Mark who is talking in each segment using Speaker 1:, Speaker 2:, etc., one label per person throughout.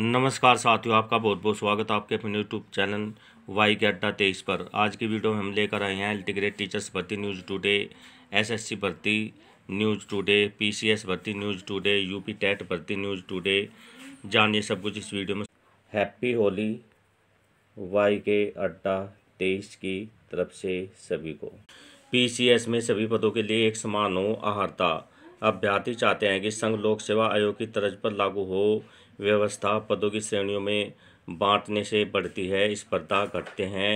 Speaker 1: नमस्कार साथियों आपका बहुत बहुत स्वागत है आपके अपने यूट्यूब चैनल वाई के अड्डा तेईस पर आज की वीडियो में हम लेकर आए हैं इंटीग्रेट टीचर्स भर्ती न्यूज़ टुडे एसएससी भर्ती न्यूज़ टुडे पीसीएस भर्ती न्यूज़ टुडे यूपी टेट भर्ती न्यूज़ टुडे जानिए सब कुछ इस वीडियो में हैप्पी होली वाई के अड्डा तेईस की तरफ से सभी को पी में सभी पदों के लिए एक समान हो आहारता अभ्यर्थी चाहते हैं कि संघ लोक सेवा आयोग की तर्ज पर लागू हो व्यवस्था पदों की श्रेणियों में बांटने से बढ़ती है स्पर्धा घटते हैं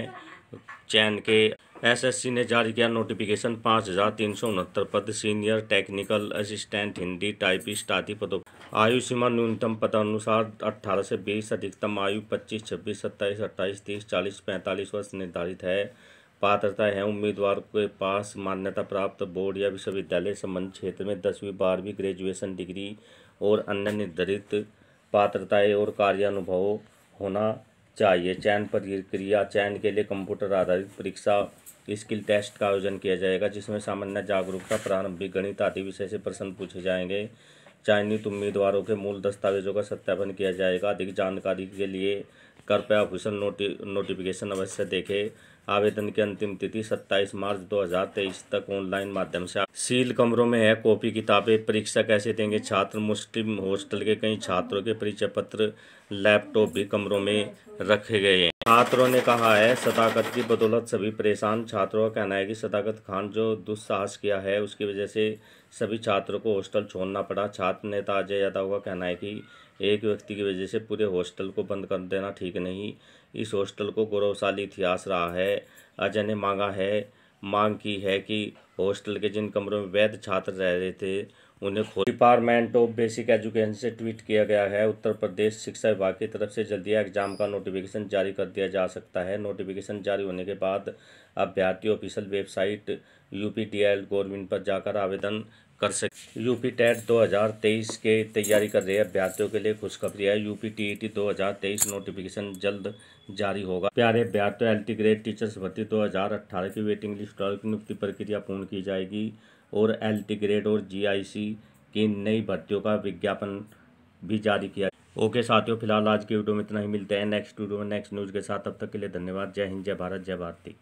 Speaker 1: चैन के एसएससी ने जारी किया नोटिफिकेशन पाँच हज़ार तीन सौ उनहत्तर पद senior technical assistant Hindi typist आदि पदों आयु सीमा न्यूनतम पदानुसार अट्ठारह से बीस अधिकतम आयु पच्चीस छब्बीस सत्ताईस अट्ठाईस तीस चालीस पैंतालीस वर्ष निर्धारित है पात्रता है उम्मीदवार के पास मान्यता प्राप्त बोर्ड या विश्वविद्यालय संबंध क्षेत्र में दसवीं बारहवीं ग्रेजुएशन डिग्री और अन्य निर्धारित पात्रताएं और अनुभव होना चाहिए चयन प्रतिक्रिया चयन के लिए कंप्यूटर आधारित परीक्षा स्किल टेस्ट का आयोजन किया जाएगा जिसमें सामान्य जागरूकता प्रारंभिक गणित आदि विषय से प्रश्न पूछे जाएंगे चयनित उम्मीदवारों के मूल दस्तावेजों का सत्यापन किया जाएगा अधिक जानकारी के लिए कृपया ऑफिशियल नोटि नोटिफिकेशन अवश्य देखें आवेदन की अंतिम तिथि 27 मार्च 2023 तक ऑनलाइन माध्यम से सील कमरों में है कॉपी किताबें परीक्षा कैसे देंगे छात्र मुस्लिम हॉस्टल के कई छात्रों के परिचय पत्र लैपटॉप भी कमरों में रखे गए हैं छात्रों ने कहा है सदाकत की बदौलत सभी परेशान छात्रों का कहना है कि सदाकत खान जो दुस्साहस किया है उसकी वजह से सभी छात्रों को हॉस्टल छोड़ना पड़ा छात्र नेता अजय यादव का कहना है कि एक व्यक्ति की वजह से पूरे हॉस्टल को बंद कर देना ठीक नहीं इस हॉस्टल को गौरवशाली इतिहास रहा है अजय ने मांगा है मांग की है कि हॉस्टल के जिन कमरों में वैध छात्र रह रहे थे उन्हें खो डिपार्टमेंट ऑफ बेसिक एजुकेशन से ट्वीट किया गया है उत्तर प्रदेश शिक्षा विभाग की तरफ से जल्दी एग्जाम का नोटिफिकेशन जारी कर दिया जा सकता है नोटिफिकेशन जारी होने के बाद अभ्यर्थी official website U P L government पर जाकर आवेदन कर सके यूपी टेट 2023 के तैयारी कर रहे अभ्यर्थियों के लिए खुशखबरी है यूपी टी ई नोटिफिकेशन जल्द जारी होगा प्यारे अभ्यर्थियों एल टी ग्रेड टीचर्स भर्ती 2018 की वेटिंग लिस्ट और नियुक्ति प्रक्रिया पूर्ण की जाएगी और एल टी ग्रेड और जीआईसी की नई भर्तियों का विज्ञापन भी जारी किया ओके साथियों फिलहाल आज की वीडियो में इतना ही मिलते हैं नेक्स्ट वीडियो में नेक्स्ट न्यूज़ के साथ अब तक के लिए धन्यवाद जय हिंद जय भारत जय भारती